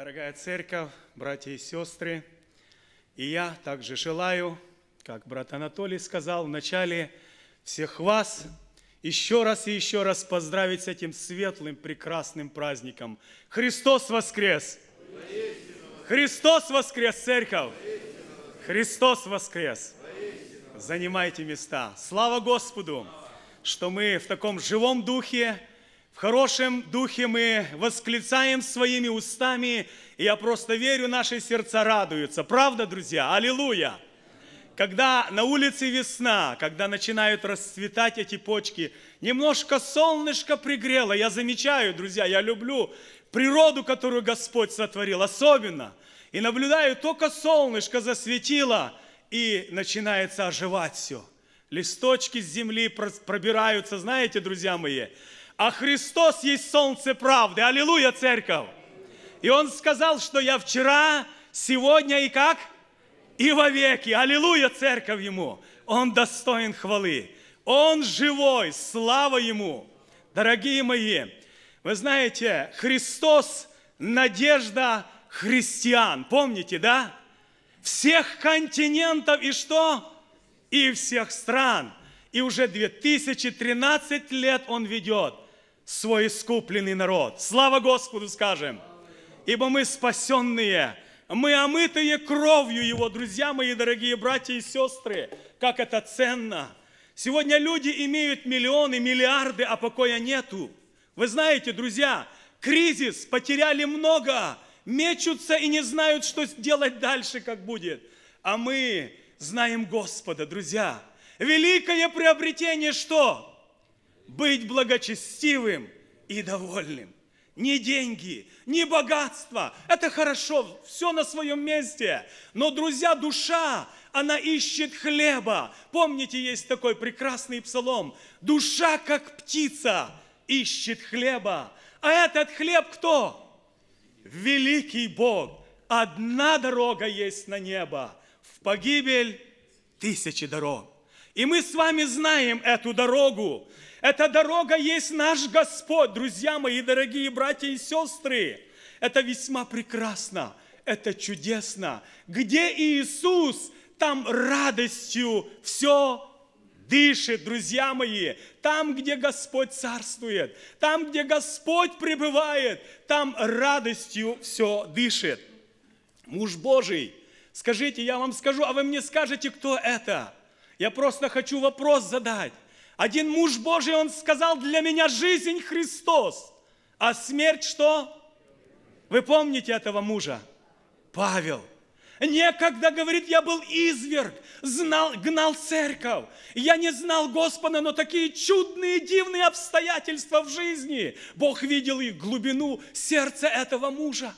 Дорогая церковь, братья и сестры, и я также желаю, как брат Анатолий сказал в начале, всех вас еще раз и еще раз поздравить с этим светлым, прекрасным праздником. Христос воскрес! Христос воскрес, церковь! Христос воскрес! Занимайте места. Слава Господу, что мы в таком живом духе, хорошем духе мы восклицаем своими устами, и я просто верю, наши сердца радуются. Правда, друзья? Аллилуйя! Когда на улице весна, когда начинают расцветать эти почки, немножко солнышко пригрело, я замечаю, друзья, я люблю природу, которую Господь сотворил, особенно. И наблюдаю, только солнышко засветило, и начинается оживать все. Листочки с земли пробираются, знаете, друзья мои, а Христос есть солнце правды. Аллилуйя, церковь! И Он сказал, что я вчера, сегодня и как? И вовеки. Аллилуйя, церковь Ему! Он достоин хвалы. Он живой, слава Ему! Дорогие мои, вы знаете, Христос – надежда христиан. Помните, да? Всех континентов и что? И всех стран. И уже 2013 лет Он ведет – свой искупленный народ. Слава Господу скажем! Ибо мы спасенные, мы омытые кровью Его, друзья мои, дорогие братья и сестры. Как это ценно! Сегодня люди имеют миллионы, миллиарды, а покоя нету. Вы знаете, друзья, кризис, потеряли много, мечутся и не знают, что делать дальше, как будет. А мы знаем Господа, друзья. Великое приобретение что? быть благочестивым и довольным. Не деньги, не богатство. Это хорошо, все на своем месте. Но, друзья, душа, она ищет хлеба. Помните, есть такой прекрасный псалом. Душа, как птица, ищет хлеба. А этот хлеб кто? Великий Бог. Одна дорога есть на небо. В погибель тысячи дорог. И мы с вами знаем эту дорогу. Эта дорога есть наш Господь, друзья мои, дорогие братья и сестры. Это весьма прекрасно, это чудесно. Где Иисус, там радостью все дышит, друзья мои. Там, где Господь царствует, там, где Господь пребывает, там радостью все дышит. Муж Божий, скажите, я вам скажу, а вы мне скажете, кто это? Я просто хочу вопрос задать. Один муж Божий, он сказал, для меня жизнь Христос, а смерть что? Вы помните этого мужа? Павел. Некогда, говорит, я был изверг, знал, гнал церковь. Я не знал Господа, но такие чудные, дивные обстоятельства в жизни. Бог видел и глубину сердца этого мужа.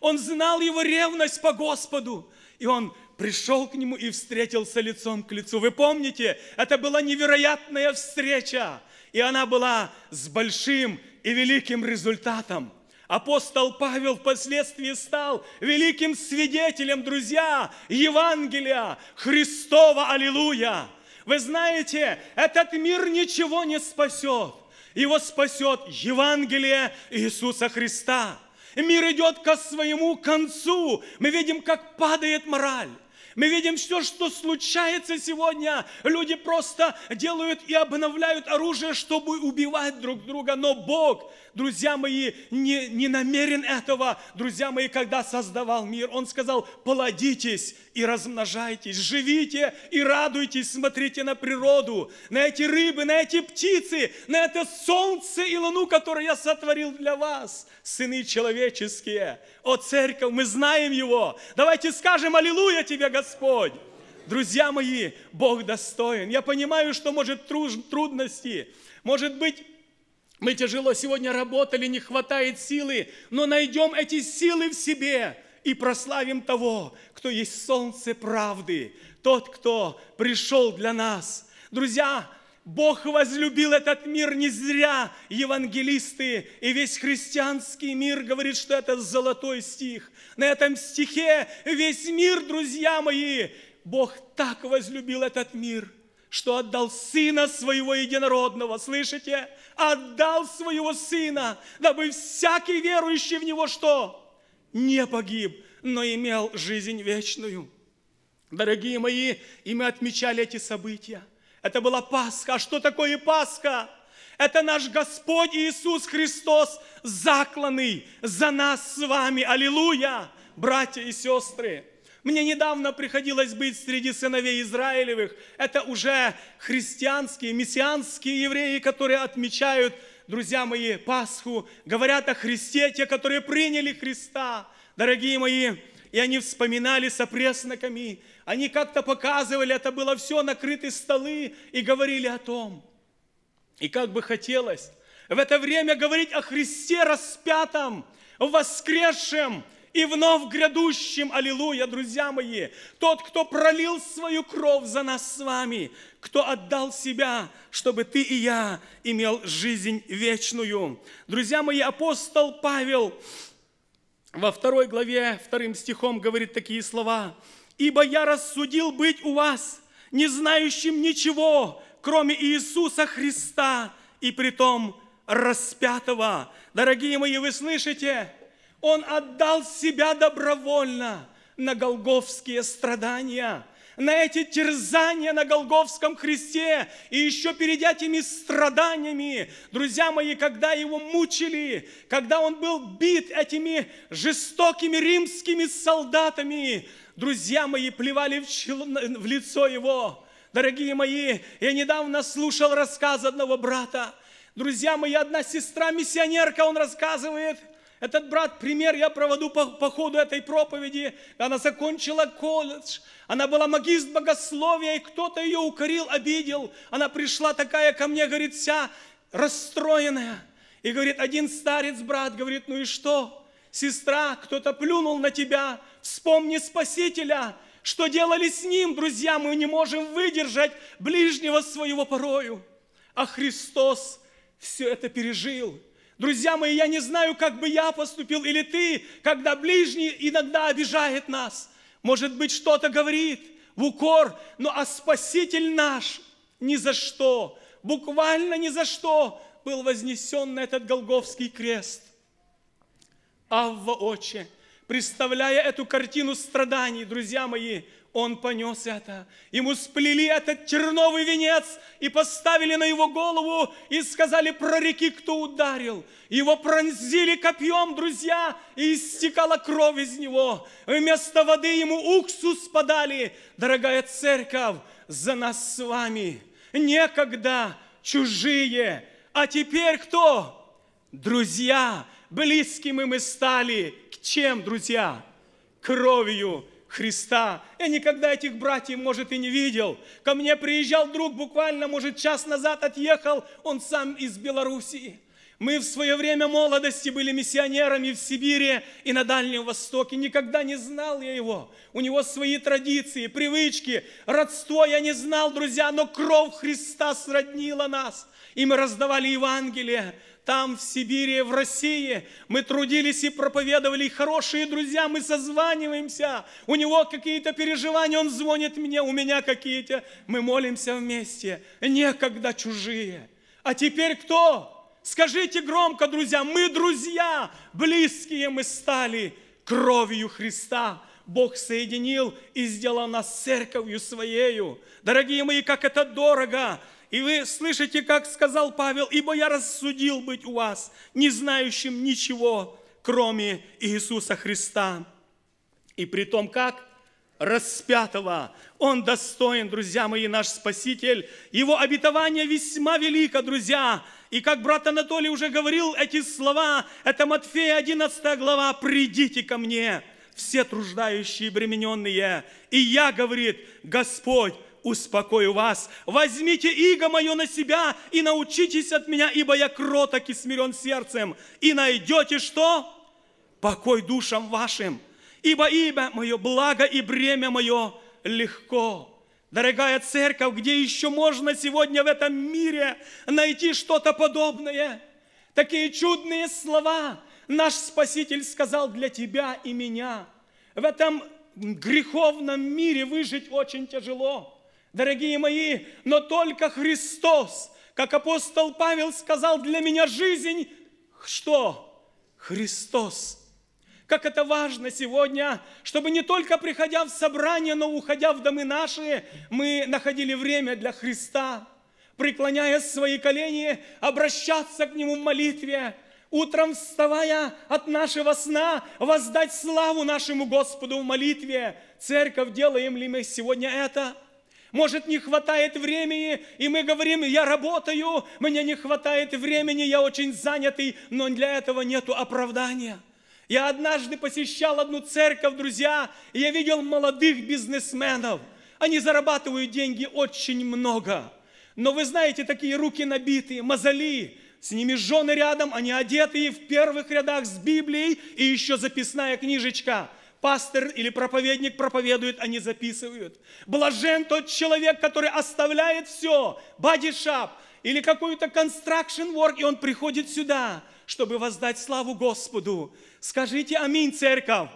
Он знал его ревность по Господу. И он пришел к нему и встретился лицом к лицу. Вы помните, это была невероятная встреча, и она была с большим и великим результатом. Апостол Павел впоследствии стал великим свидетелем, друзья, Евангелия, Христова, аллилуйя. Вы знаете, этот мир ничего не спасет. Его спасет Евангелие Иисуса Христа. Мир идет ко своему концу. Мы видим, как падает мораль. Мы видим все, что случается сегодня. Люди просто делают и обновляют оружие, чтобы убивать друг друга. Но Бог Друзья мои, не, не намерен этого. Друзья мои, когда создавал мир, Он сказал, плодитесь и размножайтесь, живите и радуйтесь, смотрите на природу, на эти рыбы, на эти птицы, на это солнце и луну, которое я сотворил для вас, сыны человеческие. О, церковь, мы знаем Его. Давайте скажем «Аллилуйя тебе, Господь!» Друзья мои, Бог достоин. Я понимаю, что может трудности, может быть мы тяжело сегодня работали, не хватает силы, но найдем эти силы в себе и прославим того, кто есть солнце правды, тот, кто пришел для нас. Друзья, Бог возлюбил этот мир не зря. Евангелисты и весь христианский мир говорит, что это золотой стих. На этом стихе весь мир, друзья мои, Бог так возлюбил этот мир – что отдал Сына Своего Единородного. Слышите? Отдал Своего Сына, дабы всякий верующий в Него что? Не погиб, но имел жизнь вечную. Дорогие мои, и мы отмечали эти события. Это была Пасха. А что такое Пасха? Это наш Господь Иисус Христос, закланный за нас с вами. Аллилуйя, братья и сестры. Мне недавно приходилось быть среди сыновей Израилевых. Это уже христианские, мессианские евреи, которые отмечают, друзья мои, Пасху, говорят о Христе, те, которые приняли Христа. Дорогие мои, и они вспоминали с опресноками, они как-то показывали, это было все накрыты столы и говорили о том. И как бы хотелось в это время говорить о Христе распятом, воскресшем, и вновь грядущим, аллилуйя, друзья мои, тот, кто пролил свою кровь за нас с вами, кто отдал себя, чтобы ты и я имел жизнь вечную. Друзья мои, апостол Павел во второй главе, вторым стихом говорит такие слова. «Ибо я рассудил быть у вас, не знающим ничего, кроме Иисуса Христа, и притом распятого». Дорогие мои, вы слышите? Он отдал себя добровольно на голговские страдания, на эти терзания на Голговском кресте, и еще перед этими страданиями, друзья мои, когда его мучили, когда он был бит этими жестокими римскими солдатами, друзья мои, плевали в, чело, в лицо его. Дорогие мои, я недавно слушал рассказ одного брата. Друзья мои, одна сестра-миссионерка, он рассказывает – этот брат, пример я проводу по, по ходу этой проповеди. Она закончила колледж, она была магист богословия, и кто-то ее укорил, обидел. Она пришла такая ко мне, говорит, вся расстроенная. И говорит, один старец, брат, говорит, ну и что? Сестра, кто-то плюнул на тебя, вспомни Спасителя, что делали с ним, друзья, мы не можем выдержать ближнего своего порою. А Христос все это пережил. Друзья мои, я не знаю, как бы я поступил или ты, когда ближний иногда обижает нас. Может быть, что-то говорит в укор, но а Спаситель наш ни за что, буквально ни за что был вознесен на этот Голговский крест. Авва Отче, представляя эту картину страданий, друзья мои, он понес это. Ему сплели этот черновый венец и поставили на его голову и сказали, прореки, кто ударил. Его пронзили копьем, друзья, и истекала кровь из него. Вместо воды ему уксус подали. Дорогая церковь, за нас с вами некогда чужие, а теперь кто? Друзья, близкими мы стали. К чем, друзья? Кровью Христа. Я никогда этих братьев, может, и не видел. Ко мне приезжал друг буквально, может, час назад отъехал, он сам из Белоруссии. Мы в свое время молодости были миссионерами в Сибири и на Дальнем Востоке. Никогда не знал я его. У него свои традиции, привычки, родство я не знал, друзья, но кровь Христа сроднила нас. И мы раздавали Евангелие там, в Сибири, в России. Мы трудились и проповедовали, и хорошие друзья, мы созваниваемся. У него какие-то переживания, он звонит мне, у меня какие-то. Мы молимся вместе, некогда чужие. А теперь кто? Скажите громко, друзья, мы друзья, близкие мы стали кровью Христа. Бог соединил и сделал нас церковью своею. Дорогие мои, как это дорого и вы слышите, как сказал Павел, «Ибо я рассудил быть у вас, не знающим ничего, кроме Иисуса Христа». И при том как? Распятого. Он достоин, друзья мои, наш Спаситель. Его обетование весьма велико, друзья. И как брат Анатолий уже говорил эти слова, это Матфея 11 глава, «Придите ко мне, все труждающие и бремененные, и я, говорит, Господь, успокою вас. Возьмите иго мое на себя и научитесь от меня, ибо я кроток и смирен сердцем. И найдете что? Покой душам вашим. Ибо имя мое благо и бремя мое легко. Дорогая церковь, где еще можно сегодня в этом мире найти что-то подобное? Такие чудные слова наш Спаситель сказал для тебя и меня. В этом греховном мире выжить очень тяжело. Дорогие мои, но только Христос, как апостол Павел сказал, для меня жизнь, что? Христос. Как это важно сегодня, чтобы не только приходя в собрание, но уходя в домы наши, мы находили время для Христа, преклоняя свои колени, обращаться к Нему в молитве, утром вставая от нашего сна, воздать славу нашему Господу в молитве. Церковь, делаем ли мы сегодня это – может, не хватает времени, и мы говорим, я работаю, мне не хватает времени, я очень занятый, но для этого нет оправдания. Я однажды посещал одну церковь, друзья, и я видел молодых бизнесменов. Они зарабатывают деньги очень много. Но вы знаете, такие руки набитые, мозоли, с ними жены рядом, они одетые в первых рядах с Библией и еще записная книжечка – пастор или проповедник проповедует, они записывают. Блажен тот человек, который оставляет все, бадишап или какую-то construction work, и он приходит сюда, чтобы воздать славу Господу. Скажите аминь, церковь.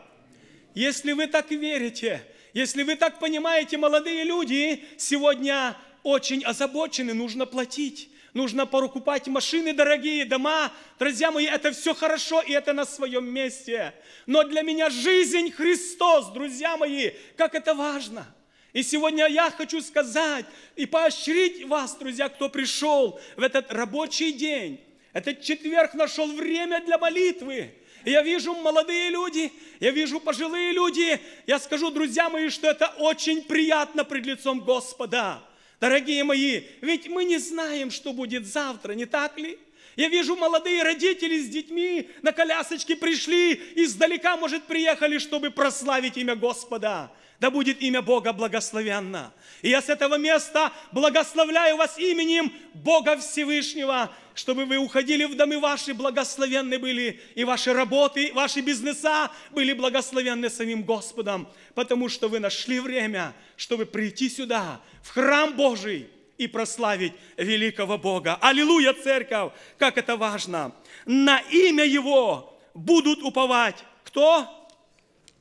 Если вы так верите, если вы так понимаете, молодые люди сегодня очень озабочены, нужно платить нужно покупать машины дорогие, дома. Друзья мои, это все хорошо, и это на своем месте. Но для меня жизнь Христос, друзья мои, как это важно. И сегодня я хочу сказать и поощрить вас, друзья, кто пришел в этот рабочий день. Этот четверг нашел время для молитвы. Я вижу молодые люди, я вижу пожилые люди. Я скажу, друзья мои, что это очень приятно пред лицом Господа. Дорогие мои, ведь мы не знаем, что будет завтра, не так ли? Я вижу, молодые родители с детьми на колясочке пришли, издалека, может, приехали, чтобы прославить имя Господа. Да будет имя Бога благословенно. И я с этого места благословляю вас именем Бога Всевышнего, чтобы вы уходили в домы ваши, благословенны были, и ваши работы, ваши бизнеса были благословенны самим Господом, потому что вы нашли время, чтобы прийти сюда, в храм Божий, и прославить великого Бога. Аллилуйя, церковь! Как это важно! На имя Его будут уповать кто?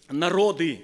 Народы.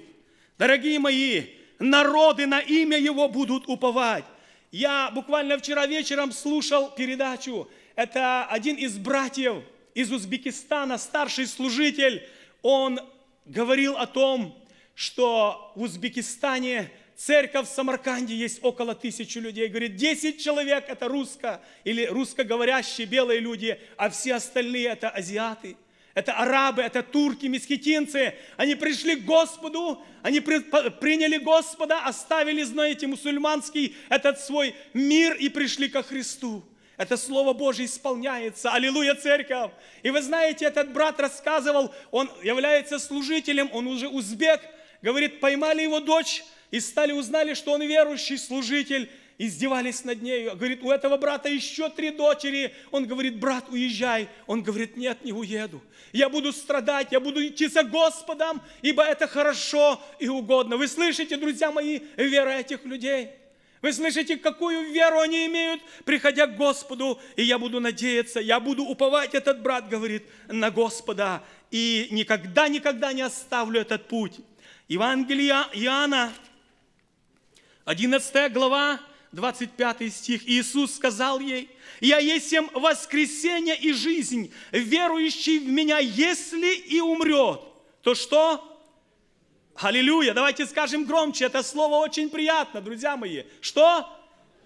Дорогие мои, народы на имя Его будут уповать. Я буквально вчера вечером слушал передачу. Это один из братьев из Узбекистана, старший служитель. Он говорил о том, что в Узбекистане церковь в Самарканде есть около тысячи людей. Говорит, 10 человек это русско или русскоговорящие белые люди, а все остальные это азиаты это арабы, это турки, месхетинцы. Они пришли к Господу, они при, приняли Господа, оставили, знаете, мусульманский этот свой мир и пришли ко Христу. Это Слово Божье исполняется. Аллилуйя, церковь! И вы знаете, этот брат рассказывал, он является служителем, он уже узбек. Говорит, поймали его дочь и стали, узнали, что он верующий служитель издевались над нею. Говорит, у этого брата еще три дочери. Он говорит, брат, уезжай. Он говорит, нет, не уеду. Я буду страдать, я буду идти за Господом, ибо это хорошо и угодно. Вы слышите, друзья мои, вера этих людей? Вы слышите, какую веру они имеют, приходя к Господу, и я буду надеяться, я буду уповать, этот брат говорит, на Господа, и никогда-никогда не оставлю этот путь. Евангелие Иоанна, 11 глава, 25 стих, Иисус сказал ей, «Я есть всем воскресение и жизнь, верующий в Меня, если и умрет, то что?» Аллилуйя! Давайте скажем громче, это слово очень приятно, друзья мои. Что?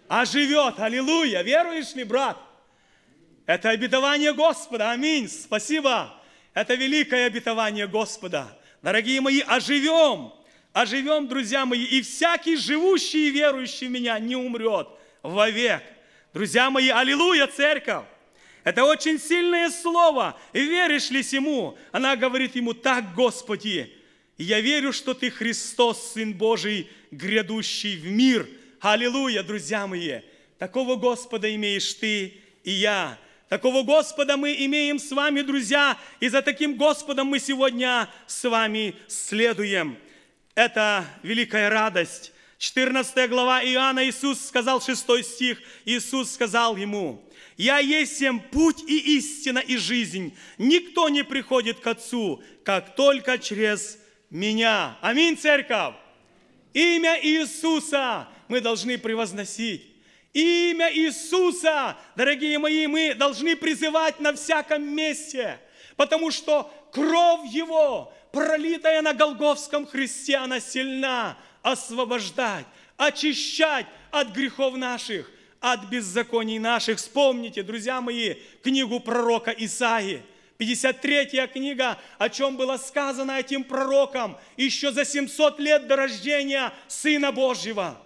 Оживет! А Аллилуйя! Веруешь ли, брат? Это обетование Господа. Аминь! Спасибо! Это великое обетование Господа. Дорогие мои, оживем! А живем, друзья мои, и всякий живущий и верующий в меня не умрет вовек. Друзья мои, аллилуйя, церковь! Это очень сильное слово. веришь ли ему? Она говорит ему, так, Господи, я верю, что Ты Христос, Сын Божий, грядущий в мир. Аллилуйя, друзья мои! Такого Господа имеешь Ты и я. Такого Господа мы имеем с вами, друзья, и за таким Господом мы сегодня с вами следуем. Это великая радость. 14 глава Иоанна Иисус сказал, 6 стих, Иисус сказал ему, «Я есть всем путь и истина и жизнь. Никто не приходит к Отцу, как только через меня». Аминь, церковь! Имя Иисуса мы должны превозносить. Имя Иисуса, дорогие мои, мы должны призывать на всяком месте, потому что кровь Его пролитая на Голговском Христе, она сильна освобождать, очищать от грехов наших, от беззаконий наших. Вспомните, друзья мои, книгу пророка Исаии, 53 книга, о чем было сказано этим пророком еще за 700 лет до рождения Сына Божьего.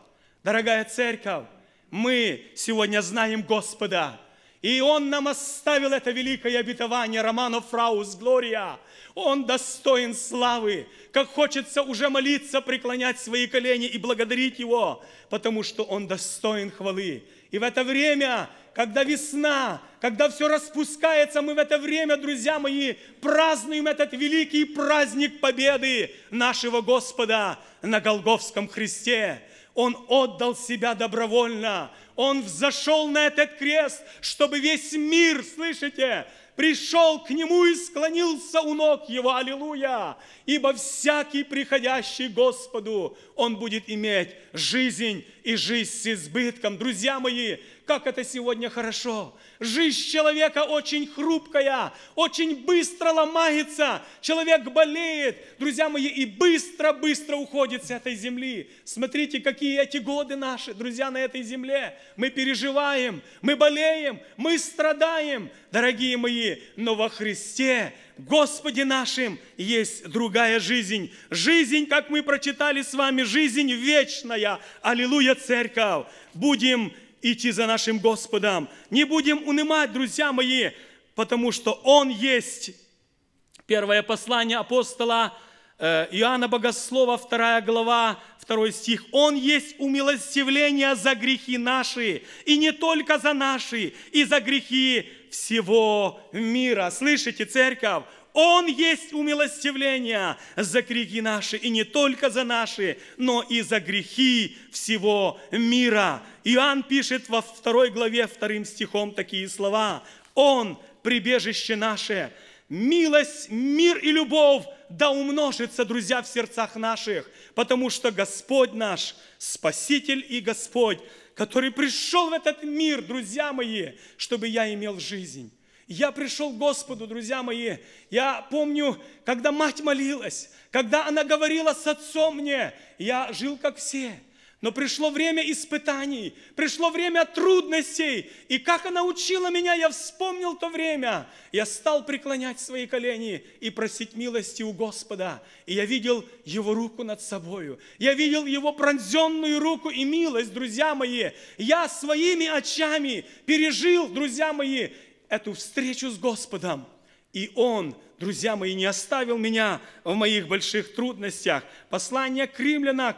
Дорогая церковь, мы сегодня знаем Господа – и Он нам оставил это великое обетование, Романо Фраус, Глория. Он достоин славы. Как хочется уже молиться, преклонять свои колени и благодарить Его, потому что Он достоин хвалы. И в это время, когда весна, когда все распускается, мы в это время, друзья мои, празднуем этот великий праздник победы нашего Господа на Голговском Христе. Он отдал себя добровольно, он взошел на этот крест, чтобы весь мир, слышите, пришел к нему и склонился у ног его. Аллилуйя! Ибо всякий приходящий Господу, он будет иметь жизнь и жизнь с избытком. Друзья мои, как это сегодня хорошо! Жизнь человека очень хрупкая, очень быстро ломается. Человек болеет, друзья мои, и быстро-быстро уходит с этой земли. Смотрите, какие эти годы наши, друзья, на этой земле. Мы переживаем, мы болеем, мы страдаем, дорогие мои, но во Христе Господе нашим есть другая жизнь. Жизнь, как мы прочитали с вами, жизнь вечная. Аллилуйя, церковь! Будем идти за нашим Господом. Не будем унимать, друзья мои, потому что Он есть. Первое послание апостола э, Иоанна Богослова, 2 глава, 2 стих. «Он есть умилостивление за грехи наши, и не только за наши, и за грехи всего мира». Слышите, церковь? Он есть умилостивление за грехи наши, и не только за наши, но и за грехи всего мира. Иоанн пишет во второй главе вторым стихом такие слова. Он – прибежище наше, милость, мир и любовь да умножится, друзья, в сердцах наших, потому что Господь наш, Спаситель и Господь, который пришел в этот мир, друзья мои, чтобы я имел жизнь я пришел к Господу, друзья мои. Я помню, когда мать молилась, когда она говорила с отцом мне, я жил как все. Но пришло время испытаний, пришло время трудностей. И как она учила меня, я вспомнил то время. Я стал преклонять свои колени и просить милости у Господа. И я видел Его руку над собою. Я видел Его пронзенную руку и милость, друзья мои. Я своими очами пережил, друзья мои, эту встречу с Господом. И Он, друзья мои, не оставил меня в моих больших трудностях. Послание к римлянам,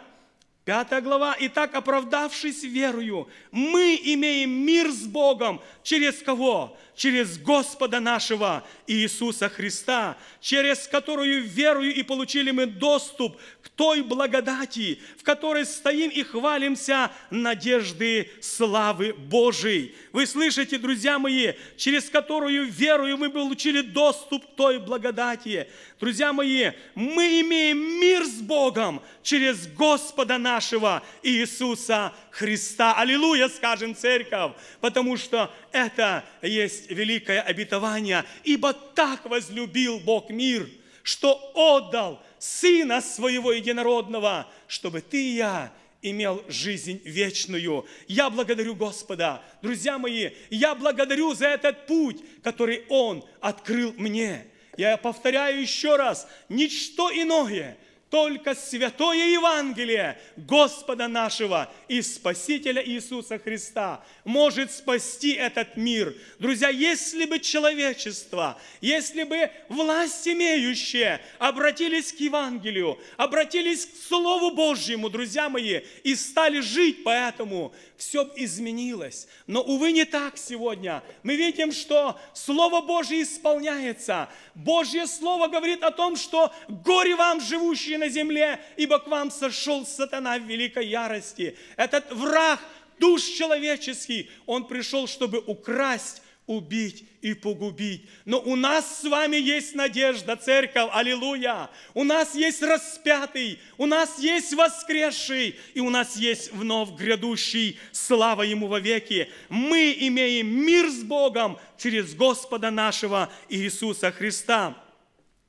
5 глава. «Итак, оправдавшись верою, мы имеем мир с Богом через кого? через Господа нашего Иисуса Христа, через которую верую и получили мы доступ к той благодати, в которой стоим и хвалимся надежды славы Божией. Вы слышите, друзья мои, через которую верую мы получили доступ к той благодати. Друзья мои, мы имеем мир с Богом через Господа нашего Иисуса Христа. Аллилуйя, скажем, церковь, потому что это есть есть великое обетование, ибо так возлюбил Бог мир, что отдал Сына Своего Единородного, чтобы ты и я имел жизнь вечную. Я благодарю Господа. Друзья мои, я благодарю за этот путь, который Он открыл мне. Я повторяю еще раз, ничто иное – только святое Евангелие Господа нашего и Спасителя Иисуса Христа может спасти этот мир. Друзья, если бы человечество, если бы власть имеющие обратились к Евангелию, обратились к Слову Божьему, друзья мои, и стали жить по этому, все бы изменилось. Но, увы, не так сегодня. Мы видим, что Слово Божье исполняется. Божье Слово говорит о том, что горе вам, живущие на на земле, ибо к вам сошел сатана в великой ярости. Этот враг душ человеческий, он пришел, чтобы украсть, убить и погубить. Но у нас с вами есть надежда, церковь, аллилуйя. У нас есть распятый, у нас есть воскресший, и у нас есть вновь грядущий, слава Ему вовеки. Мы имеем мир с Богом через Господа нашего Иисуса Христа.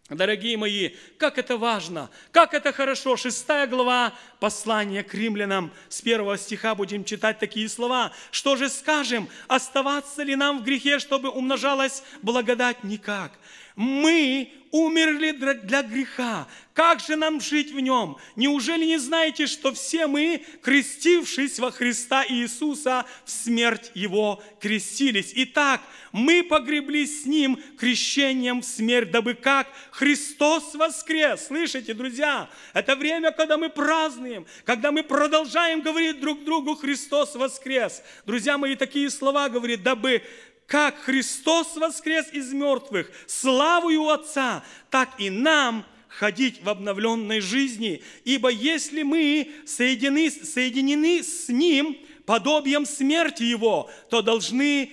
Дорогие мои, как это важно, как это хорошо. Шестая глава послания к римлянам с первого стиха будем читать такие слова. Что же скажем, оставаться ли нам в грехе, чтобы умножалась благодать? Никак. Мы умерли для греха. Как же нам жить в нем? Неужели не знаете, что все мы, крестившись во Христа Иисуса, в смерть Его крестились? Итак, мы погребли с Ним крещением в смерть, дабы как Христос воскрес. Слышите, друзья, это время, когда мы празднуем, когда мы продолжаем говорить друг другу «Христос воскрес». Друзья мои, такие слова говорит, дабы как Христос воскрес из мертвых, славою Отца, так и нам ходить в обновленной жизни. Ибо если мы соединены, соединены с Ним подобием смерти Его, то должны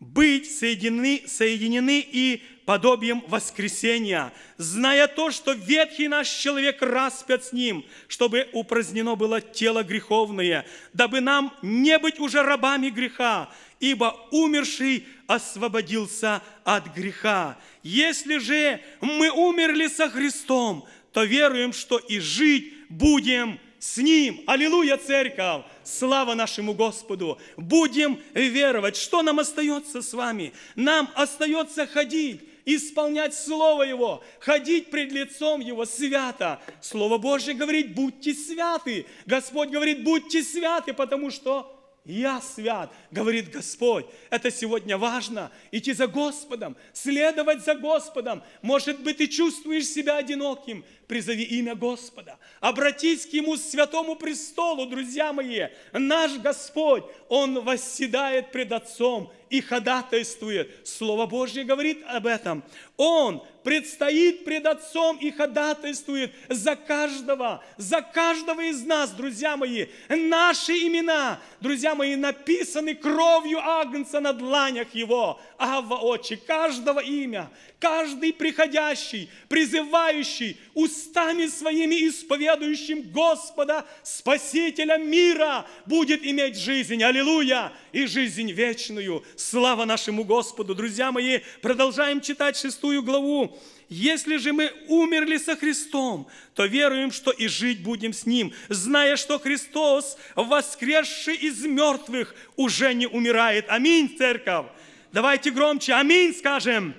быть соединены, соединены и подобием воскресения, зная то, что ветхий наш человек распят с ним, чтобы упразднено было тело греховное, дабы нам не быть уже рабами греха, ибо умерший освободился от греха. Если же мы умерли со Христом, то веруем, что и жить будем с Ним. Аллилуйя, церковь! Слава нашему Господу! Будем веровать. Что нам остается с вами? Нам остается ходить исполнять Слово Его, ходить пред лицом Его свято. Слово Божье говорит, будьте святы. Господь говорит, будьте святы, потому что я свят, говорит Господь. Это сегодня важно. Идти за Господом, следовать за Господом. Может быть, ты чувствуешь себя одиноким призови имя Господа. Обратись к Ему, святому престолу, друзья мои. Наш Господь, Он восседает пред Отцом и ходатайствует. Слово Божье говорит об этом. Он предстоит пред Отцом и ходатайствует за каждого, за каждого из нас, друзья мои. Наши имена, друзья мои, написаны кровью Агнца на дланях Его. А Авва очи каждого имя, каждый приходящий, призывающий, усиливающий, устами своими исповедующим Господа, Спасителя мира, будет иметь жизнь, аллилуйя, и жизнь вечную. Слава нашему Господу! Друзья мои, продолжаем читать шестую главу. Если же мы умерли со Христом, то веруем, что и жить будем с Ним, зная, что Христос, воскресший из мертвых, уже не умирает. Аминь, церковь! Давайте громче «Аминь» скажем.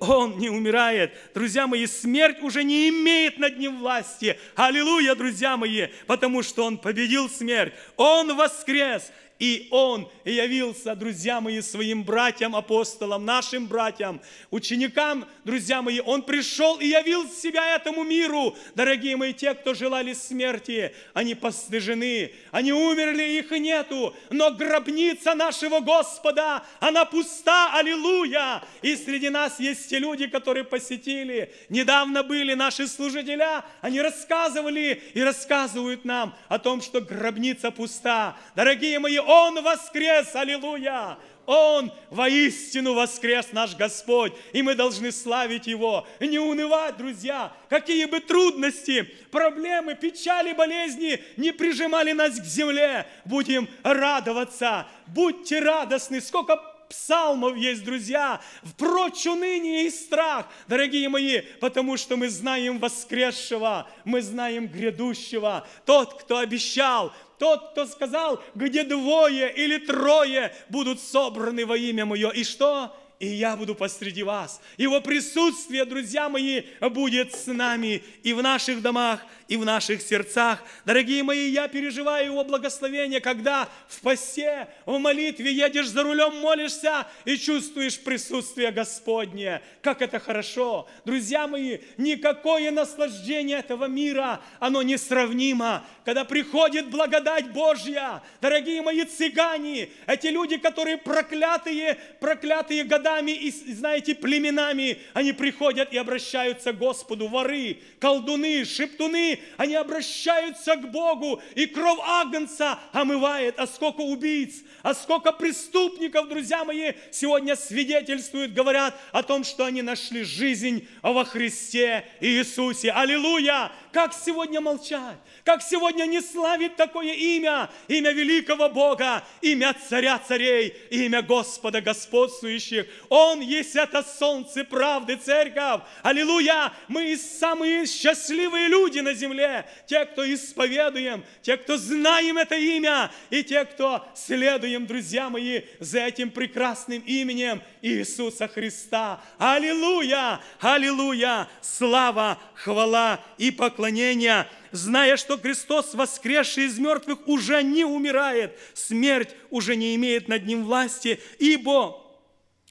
Он не умирает. Друзья мои, смерть уже не имеет над ним власти. Аллилуйя, друзья мои, потому что он победил смерть. Он воскрес. И Он явился, друзья мои, своим братьям, апостолам, нашим братьям, ученикам, друзья мои. Он пришел и явил себя этому миру. Дорогие мои, те, кто желали смерти, они постыжены, они умерли, их нету. Но гробница нашего Господа, она пуста, аллилуйя. И среди нас есть те люди, которые посетили. Недавно были наши служителя, они рассказывали и рассказывают нам о том, что гробница пуста. Дорогие мои, он воскрес, аллилуйя! Он воистину воскрес наш Господь, и мы должны славить Его. не унывать, друзья, какие бы трудности, проблемы, печали, болезни не прижимали нас к земле. Будем радоваться, будьте радостны. Сколько псалмов есть, друзья, впрочь уныние и страх, дорогие мои, потому что мы знаем воскресшего, мы знаем грядущего. Тот, кто обещал, тот, кто сказал, где двое или трое будут собраны во имя Мое. И что? И я буду посреди вас. Его присутствие, друзья мои, будет с нами и в наших домах, и в наших сердцах. Дорогие мои, я переживаю Его благословение, когда в посте, в молитве едешь за рулем, молишься и чувствуешь присутствие Господнее. Как это хорошо! Друзья мои, никакое наслаждение этого мира, оно несравнимо, когда приходит благодать Божья. Дорогие мои цыгане, эти люди, которые проклятые, проклятые годами и, знаете, племенами, они приходят и обращаются к Господу. Воры, колдуны, шептуны, они обращаются к Богу, и кровь Агнца омывает. А сколько убийц, а сколько преступников, друзья мои, сегодня свидетельствуют, говорят о том, что они нашли жизнь во Христе Иисусе. Аллилуйя! как сегодня молчать, как сегодня не славить такое имя, имя великого Бога, имя царя царей, имя Господа господствующих. Он есть это солнце правды, церковь. Аллилуйя! Мы самые счастливые люди на земле, те, кто исповедуем, те, кто знаем это имя, и те, кто следуем, друзья мои, за этим прекрасным именем Иисуса Христа. Аллилуйя! Аллилуйя! Слава, хвала и поклонение поклонения, зная, что Христос, воскресший из мертвых, уже не умирает, смерть уже не имеет над ним власти, ибо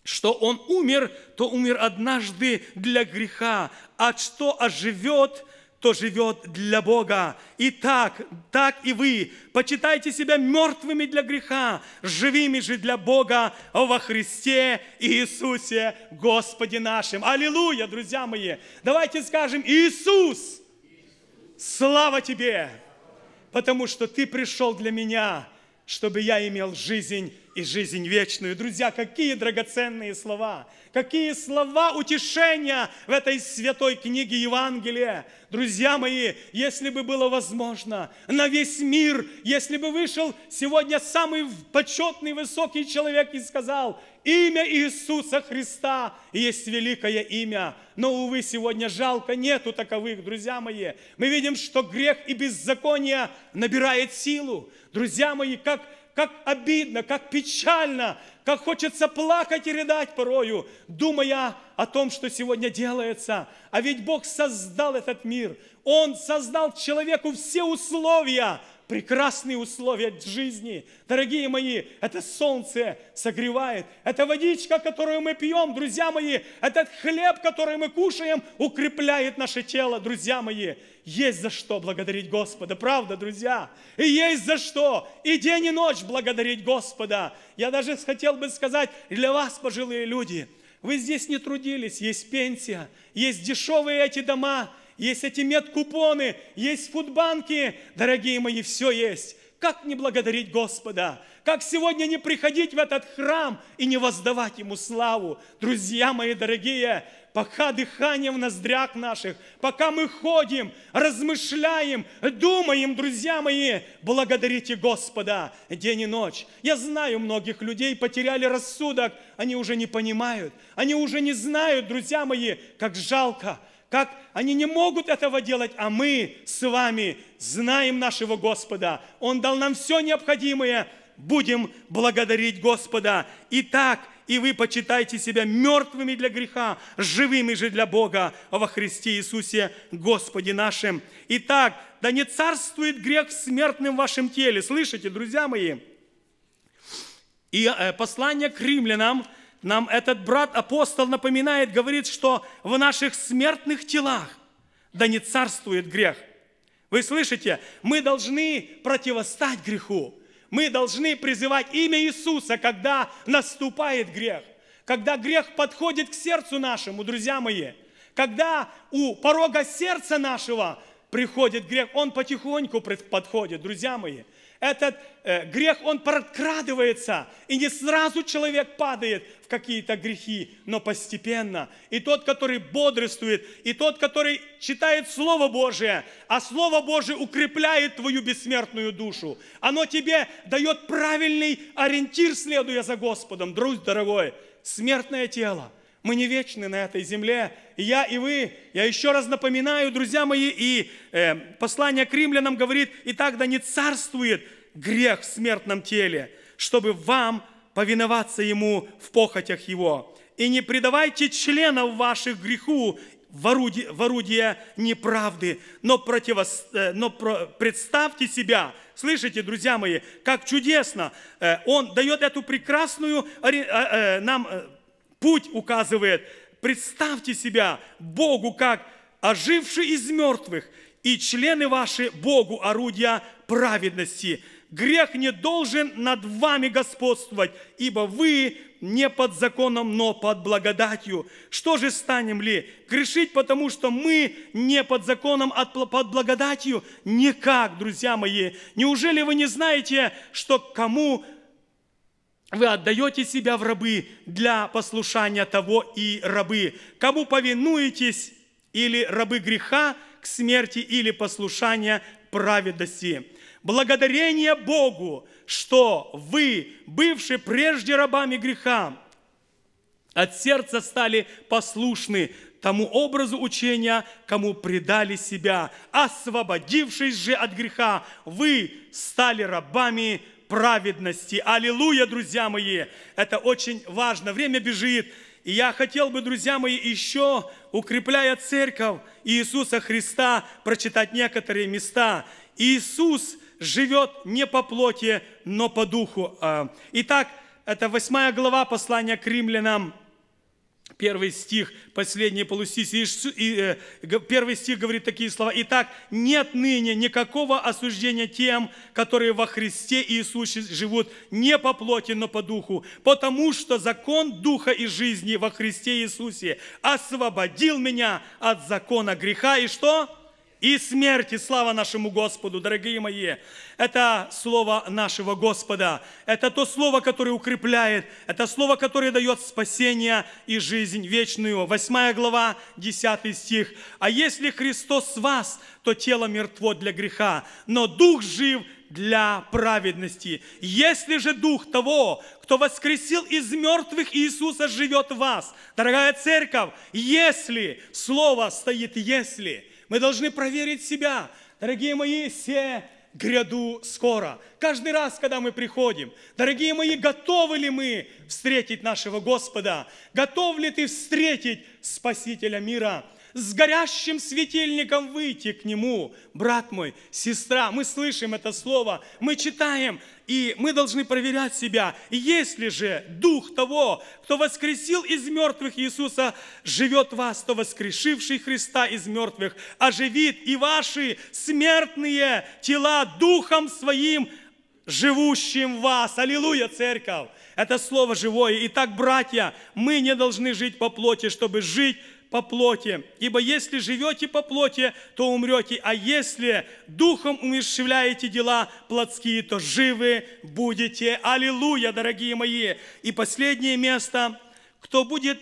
что он умер, то умер однажды для греха, а что оживет, то живет для Бога. И так, так и вы. Почитайте себя мертвыми для греха, живыми же для Бога во Христе Иисусе Господе нашим. Аллилуйя, друзья мои! Давайте скажем «Иисус!» Слава Тебе, потому что Ты пришел для меня чтобы я имел жизнь и жизнь вечную. Друзья, какие драгоценные слова, какие слова утешения в этой святой книге Евангелия. Друзья мои, если бы было возможно на весь мир, если бы вышел сегодня самый почетный, высокий человек и сказал, имя Иисуса Христа есть великое имя. Но, увы, сегодня жалко, нету таковых, друзья мои. Мы видим, что грех и беззаконие набирает силу. Друзья мои, как, как обидно, как печально, как хочется плакать и рыдать порою, думая о том, что сегодня делается. А ведь Бог создал этот мир. Он создал человеку все условия, прекрасные условия жизни. Дорогие мои, это солнце согревает, это водичка, которую мы пьем, друзья мои, этот хлеб, который мы кушаем, укрепляет наше тело, друзья мои. Есть за что благодарить Господа, правда, друзья? И есть за что и день, и ночь благодарить Господа. Я даже хотел бы сказать для вас, пожилые люди, вы здесь не трудились, есть пенсия, есть дешевые эти дома – есть эти медкупоны, есть фудбанки, дорогие мои, все есть. Как не благодарить Господа? Как сегодня не приходить в этот храм и не воздавать Ему славу? Друзья мои дорогие, пока дыхание в ноздрях наших, пока мы ходим, размышляем, думаем, друзья мои, благодарите Господа день и ночь. Я знаю, многих людей потеряли рассудок, они уже не понимают, они уже не знают, друзья мои, как жалко, как они не могут этого делать, а мы с вами знаем нашего Господа. Он дал нам все необходимое. Будем благодарить Господа. Итак, и вы почитайте себя мертвыми для греха, живыми же для Бога во Христе Иисусе Господе нашим. Итак, да не царствует грех в смертном вашем теле. Слышите, друзья мои? И э, послание к римлянам, нам этот брат-апостол напоминает, говорит, что в наших смертных телах да не царствует грех. Вы слышите? Мы должны противостать греху. Мы должны призывать имя Иисуса, когда наступает грех. Когда грех подходит к сердцу нашему, друзья мои. Когда у порога сердца нашего приходит грех, он потихоньку подходит, друзья мои этот э, грех, он прокрадывается, и не сразу человек падает в какие-то грехи, но постепенно. И тот, который бодрствует, и тот, который читает Слово Божие, а Слово Божие укрепляет твою бессмертную душу. Оно тебе дает правильный ориентир, следуя за Господом. друг дорогой, смертное тело – мы не вечны на этой земле. И я, и вы. Я еще раз напоминаю, друзья мои, и э, послание к римлянам говорит, и так да не царствует грех в смертном теле, чтобы вам повиноваться ему в похотях его. И не предавайте членов ваших греху в орудие, в орудие неправды, но, противос, э, но про, представьте себя, слышите, друзья мои, как чудесно, э, Он дает эту прекрасную э, нам путь указывает. Представьте себя Богу как оживший из мертвых, и члены ваши Богу орудия праведности. Грех не должен над вами господствовать, ибо вы не под законом, но под благодатью. Что же станем ли? Грешить, потому что мы не под законом, а под благодатью? Никак, друзья мои. Неужели вы не знаете, что кому вы отдаете себя в рабы для послушания того и рабы. Кому повинуетесь, или рабы греха к смерти, или послушания праведности. Благодарение Богу, что вы, бывшие прежде рабами греха, от сердца стали послушны тому образу учения, кому предали себя. Освободившись же от греха, вы стали рабами праведности. Аллилуйя, друзья мои! Это очень важно. Время бежит. И я хотел бы, друзья мои, еще, укрепляя церковь Иисуса Христа, прочитать некоторые места. Иисус живет не по плоти, но по духу. А, итак, это 8 глава послания к римлянам, Первый стих, последний полустих, э, первый стих говорит такие слова. «Итак, нет ныне никакого осуждения тем, которые во Христе Иисусе живут не по плоти, но по духу, потому что закон духа и жизни во Христе Иисусе освободил меня от закона греха и что? и смерть, и слава нашему Господу, дорогие мои. Это слово нашего Господа. Это то слово, которое укрепляет. Это слово, которое дает спасение и жизнь вечную. Восьмая глава, десятый стих. «А если Христос с вас, то тело мертво для греха, но дух жив для праведности. Если же Дух того, кто воскресил из мертвых Иисуса, живет в вас, дорогая церковь, если, слово стоит «если», мы должны проверить себя. Дорогие мои, все гряду скоро. Каждый раз, когда мы приходим, дорогие мои, готовы ли мы встретить нашего Господа? Готов ли ты встретить Спасителя мира? с горящим светильником выйти к Нему, брат мой, сестра. Мы слышим это слово, мы читаем, и мы должны проверять себя. Если же Дух того, кто воскресил из мертвых Иисуса, живет в вас, то воскрешивший Христа из мертвых оживит и ваши смертные тела Духом Своим живущим в вас. Аллилуйя, церковь! Это слово живое. Итак, братья, мы не должны жить по плоти, чтобы жить по плоти. Ибо если живете по плоти, то умрете, а если духом умерщвляете дела плотские, то живы будете. Аллилуйя, дорогие мои! И последнее место, кто будет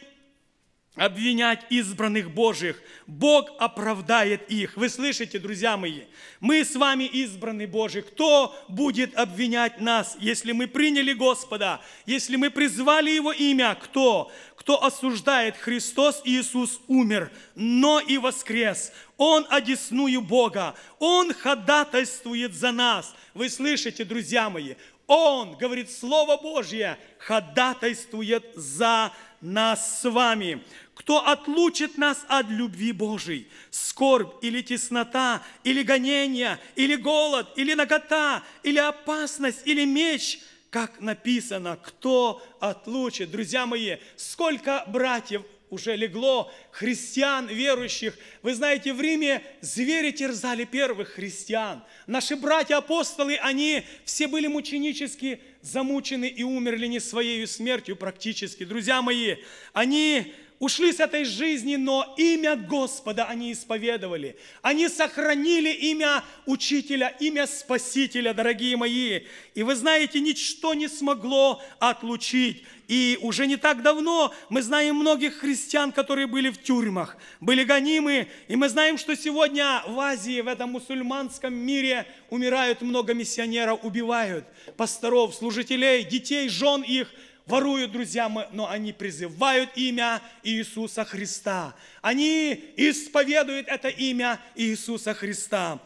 обвинять избранных Божьих. Бог оправдает их. Вы слышите, друзья мои? Мы с вами избраны Божьи. Кто будет обвинять нас, если мы приняли Господа, если мы призвали Его имя? Кто? Кто осуждает, Христос Иисус умер, но и воскрес. Он одесную Бога. Он ходатайствует за нас. Вы слышите, друзья мои? Он, говорит Слово Божье, ходатайствует за нас с вами. Кто отлучит нас от любви Божией? Скорбь или теснота, или гонение, или голод, или нагота, или опасность, или меч – как написано, кто отлучит. Друзья мои, сколько братьев уже легло, христиан, верующих. Вы знаете, в Риме звери терзали первых христиан. Наши братья-апостолы, они все были мученически замучены и умерли не своей смертью практически. Друзья мои, они ушли с этой жизни, но имя Господа они исповедовали. Они сохранили имя Учителя, имя Спасителя, дорогие мои. И вы знаете, ничто не смогло отлучить. И уже не так давно мы знаем многих христиан, которые были в тюрьмах, были гонимы. И мы знаем, что сегодня в Азии, в этом мусульманском мире умирают много миссионеров, убивают пасторов, служителей, детей, жен их – воруют, друзья мои, но они призывают имя Иисуса Христа. Они исповедуют это имя Иисуса Христа.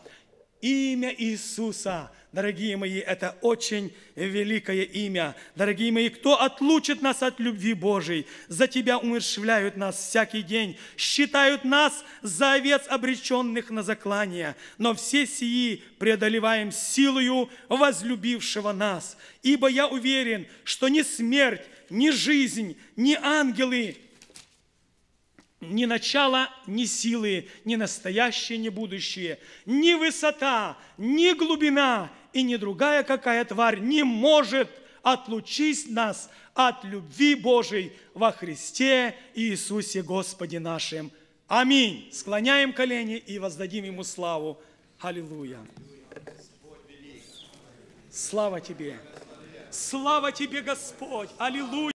Имя Иисуса – Дорогие мои, это очень великое имя. Дорогие мои, кто отлучит нас от любви Божией? За тебя умершвляют нас всякий день, считают нас за овец, обреченных на заклание. Но все сии преодолеваем силою возлюбившего нас. Ибо я уверен, что ни смерть, ни жизнь, ни ангелы, ни начало, ни силы, ни настоящее, ни будущее, ни высота, ни глубина, и ни другая какая тварь не может отлучить нас от любви Божией во Христе Иисусе Господе нашим. Аминь. Склоняем колени и воздадим Ему славу. Аллилуйя. Слава Тебе. Слава Тебе, Господь. Аллилуйя.